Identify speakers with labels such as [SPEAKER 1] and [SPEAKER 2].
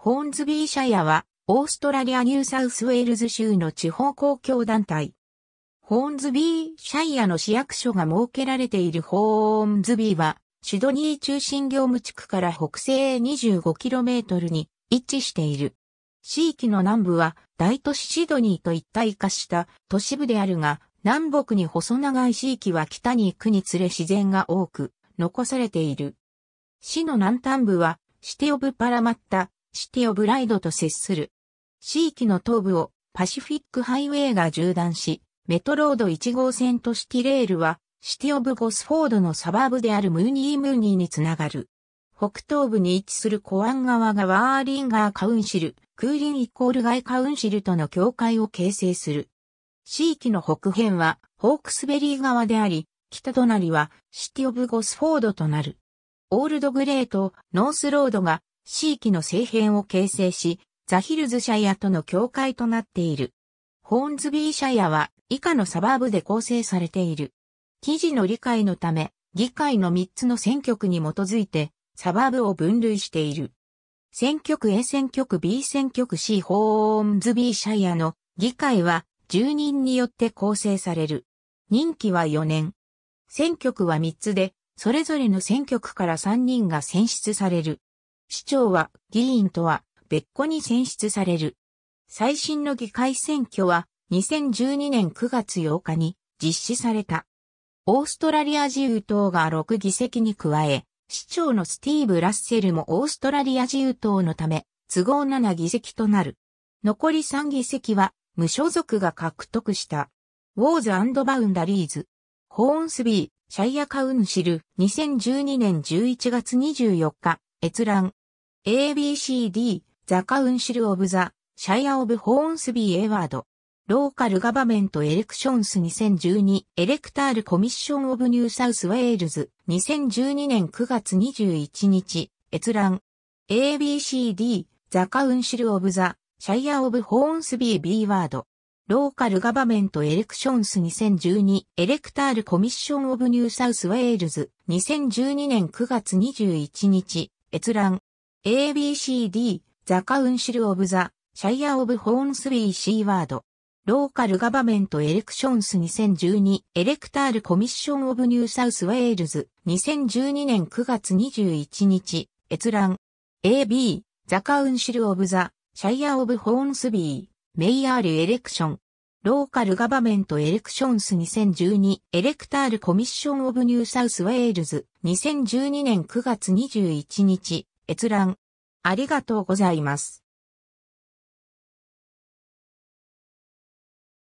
[SPEAKER 1] ホーンズビーシャヤは、オーストラリア・ニューサウスウェールズ州の地方公共団体。ホーンズビーシャイアの市役所が設けられているホーンズビーは、シドニー中心業務地区から北西へ 25km に位置している。地域の南部は大都市シドニーと一体化した都市部であるが、南北に細長い地域は北に行くにつれ自然が多く残されている。市の南端部はシティオブパラマッタシティオブライドと接する。地域の東部をパシフィックハイウェイが縦断し、メトロード1号線とシティレールは、シティオブゴスフォードのサバーブであるムーニームーニーにつながる。北東部に位置するコアン川がワーリンガーカウンシル、クーリンイコールガイカウンシルとの境界を形成する。地域の北辺はホークスベリー川であり、北隣はシティオブゴスフォードとなる。オールドグレート、ノースロードが地域の政変を形成し、ザヒルズシャイアとの境界となっている。ホーンズビーシャイアは以下のサバーブで構成されている。記事の理解のため、議会の3つの選挙区に基づいて、サバーブを分類している。選挙区 A 選挙区 B 選挙区 C ホーンズビーシャイアの議会は住人によって構成される。任期は4年。選挙区は3つで、それぞれの選挙区から3人が選出される。市長は議員とは別個に選出される。最新の議会選挙は2012年9月8日に実施された。オーストラリア自由党が6議席に加え、市長のスティーブ・ラッセルもオーストラリア自由党のため、都合7議席となる。残り3議席は無所属が獲得した。ウォーズバウンダリーズ、ホーンスビー、シャイアカウンシル、2012年11月24日、閲覧。ABCD、ザ・カウンシル・オブ・ザ・シャイア・オブ・ホーンスビー・エワード。ローカル・ガバメント・エレクションス2012エレクタール・コミッション・オブ・ニュー・サウス・ウェールズ2012年9月21日閲覧 ABCD ザ・カウンシル・オブ・ザ・シャイア・オブ・ホーンスビー・ビー・ワードローカル・ガバメント・エレクションス2012エレクタール・コミッション・オブ・ニュー・サウス・ウェールズ2012年9月21日閲覧 ABCD、ザ・カウンシル・オブ・ザ・シャイア・オブ・ホーンスビー・シーワード。ローカル・ガバメント・エレクションス2012エレクタール・コミッション・オブ・ニュー・サウス・ワイールズ2012年9月21日閲覧 AB ザ・カウンシル・オブ・ザ・シャイア・オブ・ホーンスビーメイヤール・エレクションローカル・ガバメント・エレクションス2012エレクタール・コミッション・オブ・ニュー・サウス・ワイールズ2012年9月21日閲覧。ありがとうございます。